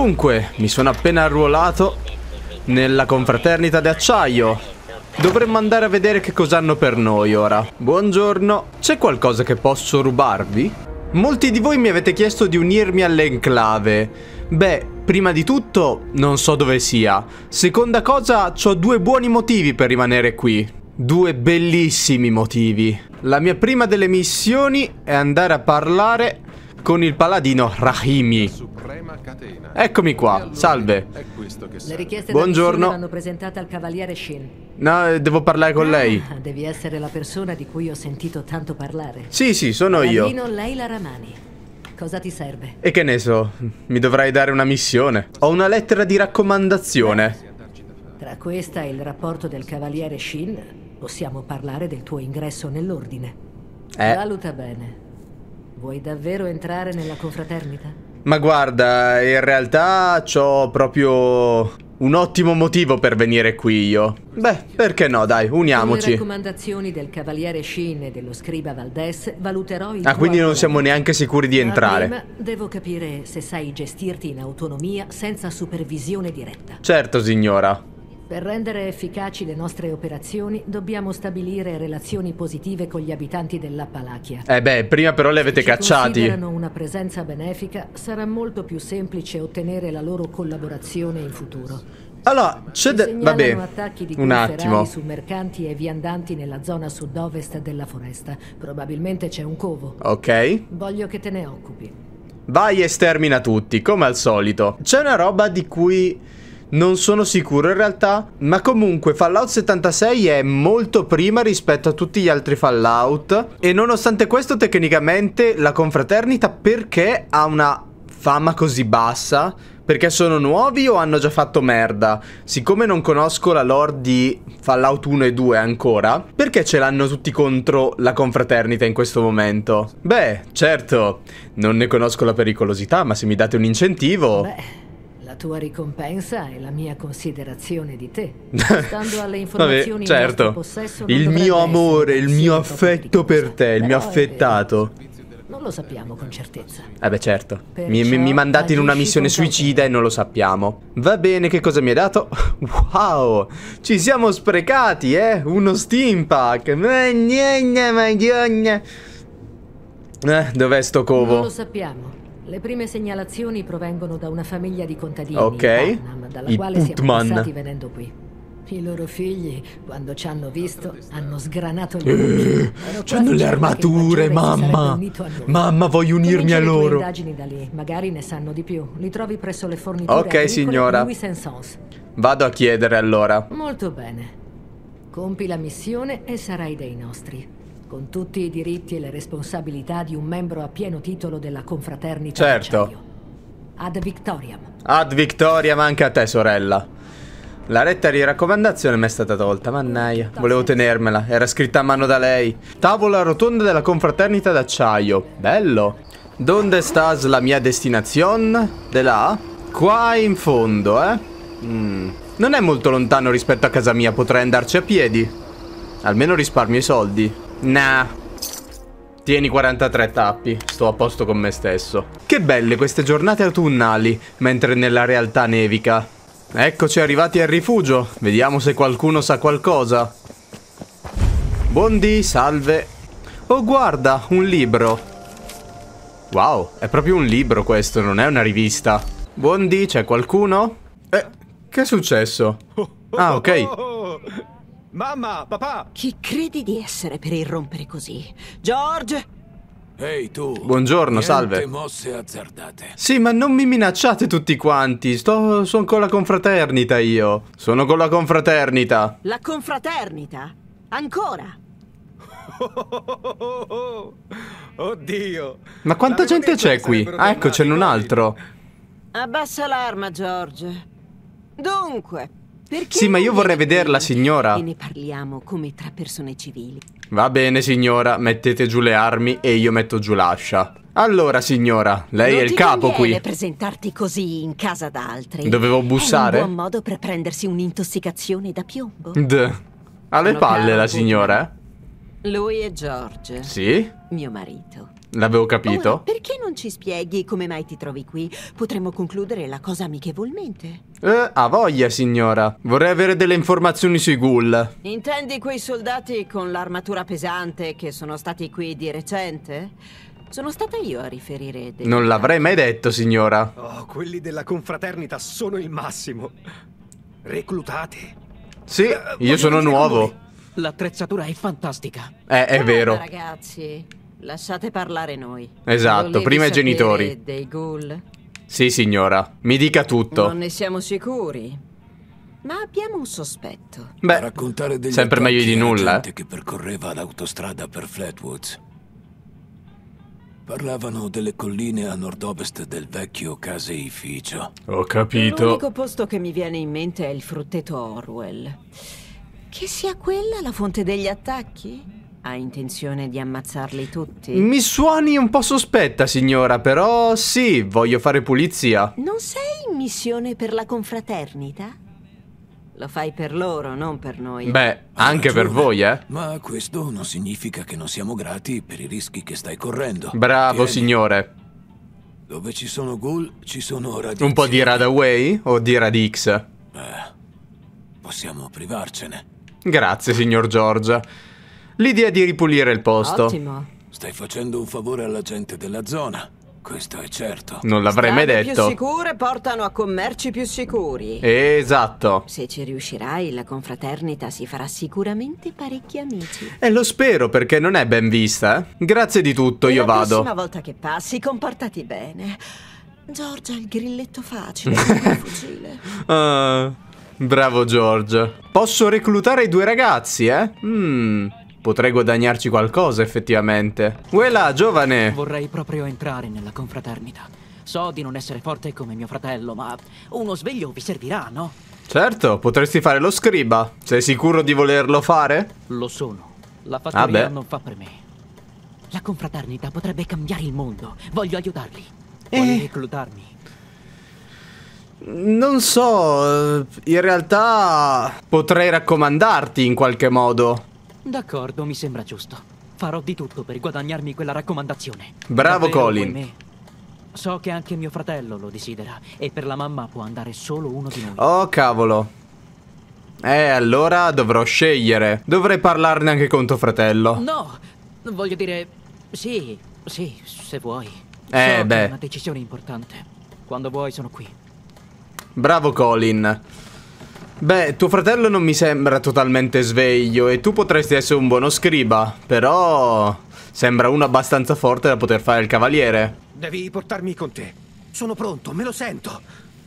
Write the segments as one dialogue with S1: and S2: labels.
S1: Dunque, mi sono appena arruolato nella confraternita d'acciaio. Dovremmo andare a vedere che cos'hanno per noi ora. Buongiorno, c'è qualcosa che posso rubarvi? Molti di voi mi avete chiesto di unirmi all'enclave. Beh, prima di tutto non so dove sia. Seconda cosa, ho due buoni motivi per rimanere qui. Due bellissimi motivi. La mia prima delle missioni è andare a parlare con il paladino Rahimi. Eccomi qua, salve.
S2: Buongiorno.
S1: No, eh, devo parlare con ah, lei. Ah,
S2: devi essere la persona di cui ho sentito tanto parlare.
S1: Sì, sì, sono io.
S2: Leila Ramani. Cosa ti serve?
S1: E che ne so, mi dovrai dare una missione. Ho una lettera di raccomandazione.
S2: Tra questa e il rapporto del cavaliere Shin possiamo parlare del tuo ingresso nell'ordine. Eh. Valuta bene. Vuoi davvero entrare nella confraternita?
S1: Ma guarda, in realtà ho proprio un ottimo motivo per venire qui io. Beh, perché no, dai, uniamoci. Con le
S2: raccomandazioni del cavaliere Shin e dello scriba Valdes, valuterò il Ah, quindi non
S1: siamo neanche sicuri di entrare. Ma
S2: devo capire se sai gestirti in autonomia senza supervisione diretta.
S1: Certo, signora.
S2: Per rendere efficaci le nostre operazioni dobbiamo stabilire relazioni positive con gli abitanti dell'Appalachia.
S1: Eh beh, prima però li avete Se cacciati. Se
S2: una presenza benefica, sarà molto più semplice ottenere la loro collaborazione in futuro. Allora, c'è de... vabbè, un attimo. su mercanti e viandanti nella zona sud-ovest della foresta. Probabilmente c'è un covo.
S1: Ok.
S2: Voglio che te ne occupi.
S1: Vai e stermina tutti, come al solito. C'è una roba di cui non sono sicuro in realtà, ma comunque Fallout 76 è molto prima rispetto a tutti gli altri Fallout e nonostante questo tecnicamente la confraternita perché ha una fama così bassa? Perché sono nuovi o hanno già fatto merda? Siccome non conosco la lore di Fallout 1 e 2 ancora, perché ce l'hanno tutti contro la confraternita in questo momento? Beh, certo, non ne conosco la pericolosità, ma se mi date un incentivo...
S2: Beh tua ricompensa è la mia considerazione di te.
S1: Stando
S2: alle informazioni Vabbè, certo. possesso, il mio
S1: amore, il mio affetto per te, il mio affettato.
S2: Non lo sappiamo con certezza.
S1: Eh beh, certo. Mi, mi, mi, mandate in una missione suicida e non lo sappiamo. Va bene, che cosa mi hai dato? Wow! Ci siamo sprecati, eh? Uno steampack. Magna, magna. Eh, dov'è sto covo? Non lo
S2: sappiamo. Le prime segnalazioni provengono da una famiglia di contadini Ok Panam, dalla I quale Putman. siamo passati venendo qui. I loro figli, quando ci hanno visto, hanno sgranato il eh, C'hanno le certo armature, mamma! Mamma,
S1: voglio unirmi a loro!
S2: indagini da lì, magari ne sanno di più. Li trovi presso le forniture Ok, signora.
S1: Vado a chiedere allora.
S2: Molto bene. Compi la missione e sarai dei nostri con tutti i diritti e le responsabilità di un membro a pieno titolo della confraternita. Certo. Ad Victoriam.
S1: Ad Victoriam anche a te, sorella. La lettera di raccomandazione mi è stata tolta, mannaia. Volevo tenermela, era scritta a mano da lei. Tavola rotonda della confraternita d'acciaio. Bello. Donde stas la mia destinazione? De là? Qua in fondo, eh? Mm. Non è molto lontano rispetto a casa mia, potrei andarci a piedi. Almeno risparmio i soldi. Nah. Tieni 43 tappi, sto a posto con me stesso. Che belle queste giornate autunnali, mentre nella realtà nevica. Eccoci arrivati al rifugio, vediamo se qualcuno sa qualcosa. Buondì, salve. Oh guarda, un libro. Wow, è proprio un libro questo, non è una rivista. Buondì, c'è qualcuno? Eh, che è successo? Ah, ok.
S3: Mamma, papà! Chi credi di essere per irrompere così? George! Ehi hey, tu. Buongiorno, salve. mosse azzardate.
S1: Sì, ma non mi minacciate tutti quanti. Sto sono con la confraternita io. Sono con la confraternita.
S3: La confraternita? Ancora?
S4: Oddio.
S1: Ma quanta gente c'è qui? Ah, ecco, ce n'è un altro.
S3: Abbassa l'arma, George. Dunque, perché sì, ma io vorrei
S1: vederla, signora. E
S3: ne parliamo come tra persone civili.
S1: Va bene, signora, mettete giù le armi e io metto giù l'ascia. Allora, signora, lei non è il capo qui. Non
S3: presentarti così in casa da altri. Dovevo bussare? È un buon modo per prendersi un'intossicazione da piombo.
S1: D. Alle Sono palle la signora, eh?
S3: Lui è George. Sì? Mio marito.
S1: L'avevo capito. Ora,
S3: perché non ci spieghi come mai ti trovi qui? Potremmo concludere la cosa amichevolmente.
S1: Eh, ha voglia, signora. Vorrei avere delle informazioni sui ghoul.
S3: Intendi quei soldati con l'armatura pesante che sono stati qui di recente?
S4: Sono stata io a riferire dei... Non
S1: l'avrei mai detto, signora.
S4: Oh, quelli della confraternita sono il massimo. Reclutati.
S1: Sì, eh, io sono nuovo.
S5: L'attrezzatura è fantastica.
S1: Eh, è vero.
S5: ragazzi,
S3: lasciate parlare noi. Esatto, Volevi prima i genitori. dei ghoul?
S1: Sì, signora. Mi dica tutto. Non
S3: ne siamo sicuri. Ma abbiamo un sospetto.
S1: Beh, a raccontare degli sempre meglio di nulla. Gente eh. che percorreva l'autostrada per Flatwoods.
S2: Parlavano delle colline a nord-ovest del vecchio caseificio.
S1: Ho capito. L'unico
S3: posto che mi viene in mente è il frutteto Orwell. Che sia quella la fonte degli attacchi? Ha intenzione di ammazzarli tutti? Mi
S1: suoni un po' sospetta, signora, però sì, voglio fare pulizia.
S3: Non sei in missione per la confraternita? Lo fai per loro, non per noi. Beh,
S1: anche per voi, eh. Ma questo non significa che non siamo grati per i rischi che stai correndo. Bravo, Tieni. signore. Dove ci sono ghoul, ci sono radix. Un po' di Radaway o di Radix? Beh, possiamo privarcene. Grazie, signor Giorgia. L'idea di ripulire il posto. Ottimo. Stai
S3: facendo un favore alla gente della zona. Questo è certo.
S1: Non l'avrei mai detto. più
S3: sicure portano a commerci più sicuri.
S1: Esatto. Se
S3: ci riuscirai, la confraternita si farà sicuramente parecchi amici.
S1: E eh, lo spero perché non è ben vista. Eh. Grazie di tutto, io La vado. prossima
S3: volta che passi, comportati bene. Giorgia il grilletto facile, con
S1: il Bravo George. Posso reclutare i due ragazzi, eh? Mmm... Potrei guadagnarci qualcosa, effettivamente. Quella, giovane! Vorrei
S5: proprio entrare nella confraternita. So di non essere forte come mio fratello, ma uno sveglio vi servirà, no?
S1: Certo, potresti fare lo scriba. Sei sicuro di volerlo fare?
S5: Lo sono. La fattoria ah non fa per me. La confraternita potrebbe cambiare il mondo. Voglio aiutarli. E... Eh. Voglio reclutarmi
S1: non so, eh, in realtà potrei raccomandarti in qualche modo.
S5: D'accordo, mi sembra giusto. Farò di tutto per guadagnarmi quella raccomandazione.
S1: Bravo Davvero Colin.
S5: So che anche mio fratello lo desidera e per la mamma può andare solo uno di noi.
S1: Oh cavolo. Eh, allora dovrò scegliere. Dovrei parlarne anche con tuo fratello.
S5: No, voglio dire, sì, sì, se vuoi.
S1: Eh, so beh. È una
S5: decisione importante. Quando vuoi sono qui.
S1: Bravo Colin. Beh, tuo fratello non mi sembra totalmente sveglio e tu potresti essere un buono scriba, però sembra uno abbastanza forte da poter fare il cavaliere.
S4: Devi portarmi con te. Sono pronto, me lo sento.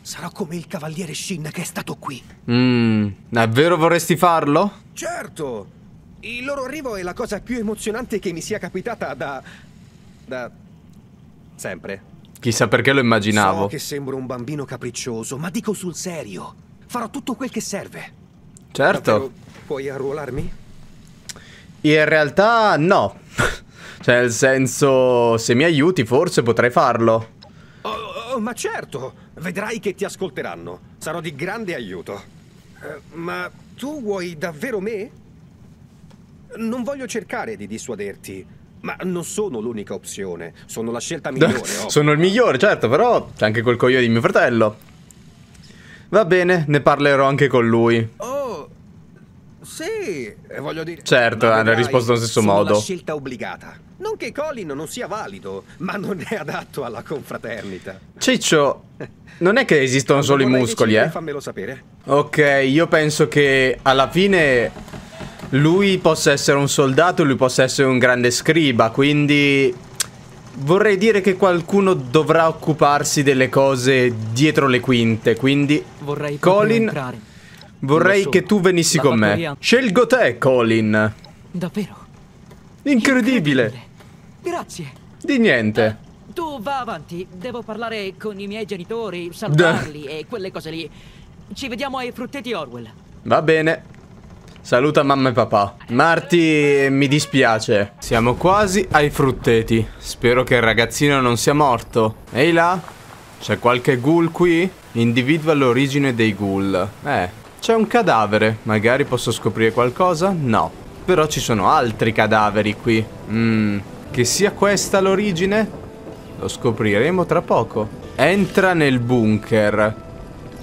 S4: Sarò come il cavaliere Shin che è stato qui.
S1: Mmm, davvero vorresti farlo?
S4: Certo. Il loro arrivo è la cosa più emozionante che mi sia capitata da... da... sempre.
S1: Chissà perché lo immaginavo. So che
S4: sembro un bambino capriccioso, ma dico sul serio. Farò tutto quel che serve.
S1: Certo. Davvero
S4: puoi arruolarmi?
S1: In realtà no. cioè, nel senso, se mi aiuti forse potrei farlo.
S4: Oh, oh, oh, ma certo. Vedrai che ti ascolteranno. Sarò di grande aiuto. Uh, ma tu vuoi davvero me? Non voglio cercare di dissuaderti. Ma non sono l'unica opzione, sono la scelta migliore. Oh.
S1: sono il migliore, certo, però c'è anche quel coglione di mio fratello. Va bene, ne parlerò anche con lui.
S4: Oh, sì, eh, voglio dire... Certo, hanno eh, risposto allo stesso sono modo. Sono scelta obbligata. Non che Colin non sia valido, ma non è adatto alla confraternita.
S1: Ciccio, non è che esistono solo i muscoli, eh? Fammelo sapere. Ok, io penso che alla fine lui possa essere un soldato, lui possa essere un grande scriba, quindi vorrei dire che qualcuno dovrà occuparsi delle cose dietro le quinte, quindi
S5: vorrei Colin vorrei che tu venissi La con me.
S1: Scelgo te, Colin. Davvero? Incredibile. Incredibile. Grazie. Di niente.
S5: Eh, tu va avanti, devo parlare con i miei genitori, salutarli e quelle cose lì. Ci vediamo ai frutteti Orwell.
S1: Va bene. Saluta mamma e papà. Marti, mi dispiace. Siamo quasi ai frutteti. Spero che il ragazzino non sia morto. Ehi là, c'è qualche ghoul qui? Individua l'origine dei ghoul. Eh, c'è un cadavere. Magari posso scoprire qualcosa? No. Però ci sono altri cadaveri qui. Mmm, che sia questa l'origine? Lo scopriremo tra poco. Entra nel bunker.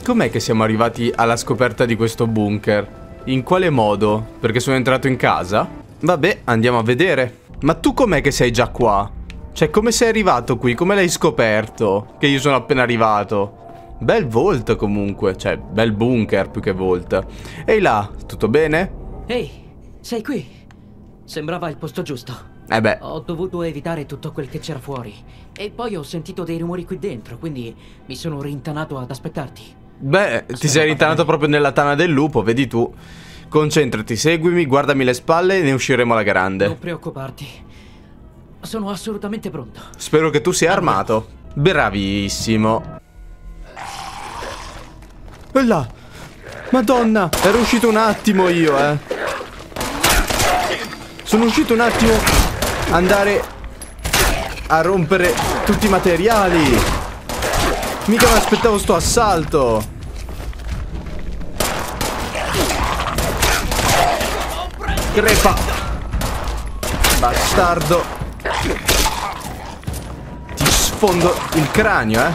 S1: Com'è che siamo arrivati alla scoperta di questo bunker? In quale modo? Perché sono entrato in casa? Vabbè, andiamo a vedere. Ma tu com'è che sei già qua? Cioè, come sei arrivato qui? Come l'hai scoperto? Che io sono appena arrivato. Bel vault comunque, cioè bel bunker più che vault. Ehi là, tutto bene?
S5: Ehi, sei qui. Sembrava il posto giusto. Eh beh. Ho dovuto evitare tutto quel che c'era fuori. E poi ho sentito dei rumori qui dentro, quindi mi sono rintanato ad aspettarti.
S1: Beh, ti sei rintanato proprio nella tana del lupo, vedi tu. Concentrati, seguimi, guardami le spalle e ne usciremo alla grande. Non
S5: preoccuparti. Sono assolutamente pronto.
S1: Spero che tu sia armato. Bravissimo. E eh là! Madonna! Ero uscito un attimo io, eh. Sono uscito un attimo andare a rompere tutti i materiali. Mica mi aspettavo sto assalto. Crepa. Bastardo. Ti sfondo il cranio, eh.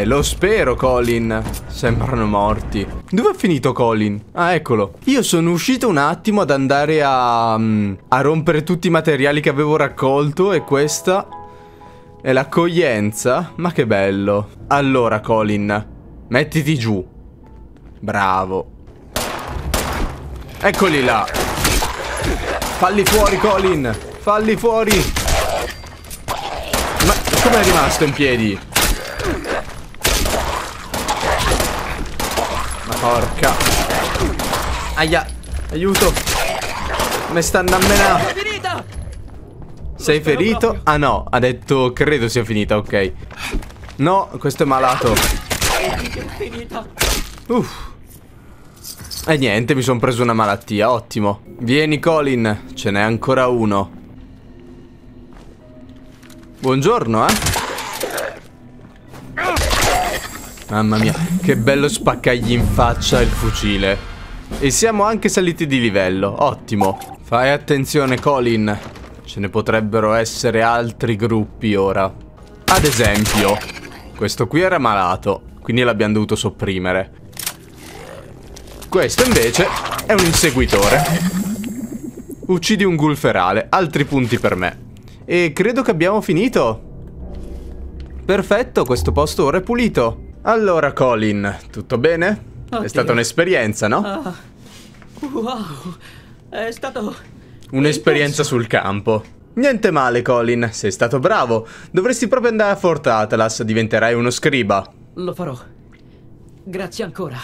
S1: Eh, lo spero, Colin. Sembrano morti. Dove è finito Colin? Ah, eccolo. Io sono uscito un attimo ad andare a... Mm, a rompere tutti i materiali che avevo raccolto e questa e l'accoglienza? Ma che bello. Allora, Colin, mettiti giù. Bravo. Eccoli là. Falli fuori, Colin. Falli fuori. Ma come è rimasto in piedi? Ma porca. Aia. Aiuto. Me stanno a menare. Sei ferito? Ah no, ha detto credo sia finita, ok. No, questo è malato. Uff. E niente, mi sono preso una malattia, ottimo. Vieni Colin, ce n'è ancora uno. Buongiorno, eh. Mamma mia, che bello spaccargli in faccia il fucile. E siamo anche saliti di livello, ottimo. Fai attenzione Colin, Ce ne potrebbero essere altri gruppi ora. Ad esempio, questo qui era malato, quindi l'abbiamo dovuto sopprimere. Questo invece è un inseguitore. Uccidi un ghoul ferale, altri punti per me. E credo che abbiamo finito. Perfetto, questo posto ora è pulito. Allora, Colin, tutto bene? Oddio. È stata un'esperienza, no?
S5: Uh, wow, è stato
S1: Un'esperienza sul campo. Niente male, Colin, sei stato bravo. Dovresti proprio andare a Fort Atlas, diventerai uno scriba.
S5: Lo farò. Grazie ancora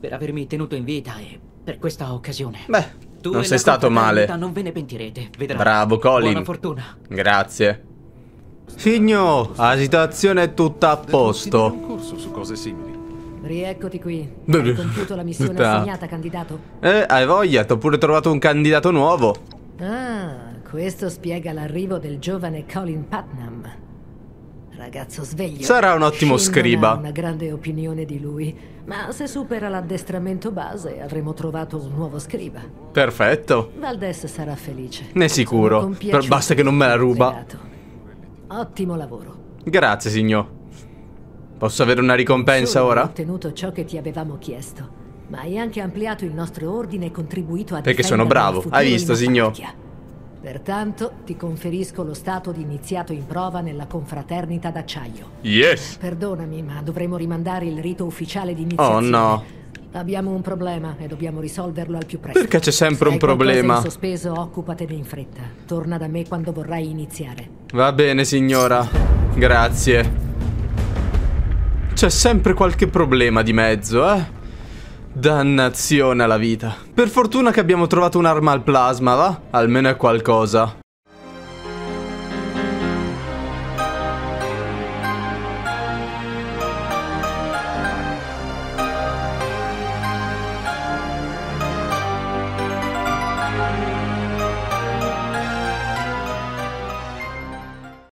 S5: per avermi tenuto in vita e per questa occasione. Beh, tu non sei stato male. Non ve ne pentirete, vedrai. Bravo, Colin.
S1: Buona fortuna. Grazie. Signo, la situazione è tutta a posto. corso su cose simili.
S2: Rieccoti qui. Hai compiuto la missione assegnata, candidato?
S1: Eh, hai voglia, t'ho pure trovato un candidato nuovo.
S2: Ah, questo spiega l'arrivo del giovane Colin Putnam. Ragazzo sveglio. Sarà un ottimo Shin scriba. Ho una grande opinione di lui, ma se supera l'addestramento base avremo trovato un nuovo scriba.
S1: Perfetto.
S2: Valdes sarà felice. Ne sicuro. Per, basta
S1: che non me la ruba. Svegato.
S2: Ottimo lavoro.
S1: Grazie, signor. Posso avere una ricompensa Solo ora? Ho
S2: ottenuto ciò che ti avevamo chiesto ma hai anche ampliato il nostro ordine e contribuito a Perché sono bravo, hai visto, signor. Pertanto ti conferisco lo stato di iniziato in prova nella confraternita d'acciaio. Yes. Perdonami, ma dovremo rimandare il rito ufficiale di oh, iniziazione. Oh no. Abbiamo un problema e dobbiamo risolverlo al più presto. Perché c'è sempre Se un problema? Se sospeso, occupatene in fretta. Torna da me quando vorrai iniziare.
S1: Va bene, signora. Grazie. C'è sempre qualche problema di mezzo, eh? Dannazione alla vita. Per fortuna che abbiamo trovato un'arma al plasma, va? Almeno è qualcosa.